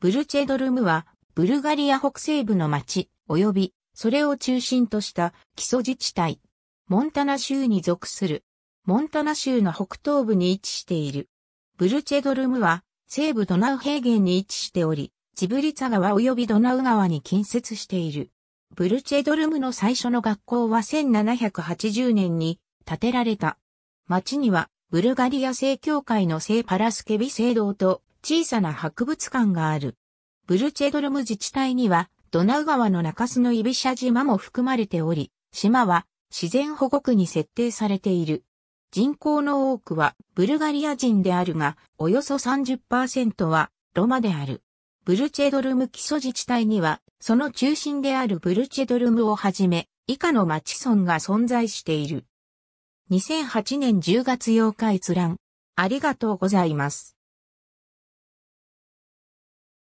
ブルチェドルムは、ブルガリア北西部の町、及び、それを中心とした基礎自治体。モンタナ州に属する。モンタナ州の北東部に位置している。ブルチェドルムは、西部ドナウ平原に位置しており、ジブリツァ川及びドナウ川に近接している。ブルチェドルムの最初の学校は1780年に建てられた。町には、ブルガリア正教会の聖パラスケビ聖堂と、小さな博物館がある。ブルチェドルム自治体には、ドナウ川の中州のイビシャ島も含まれており、島は自然保護区に設定されている。人口の多くはブルガリア人であるが、およそ30%はロマである。ブルチェドルム基礎自治体には、その中心であるブルチェドルムをはじめ、以下の町村が存在している。2008年10月8日閲覧。ありがとうございます。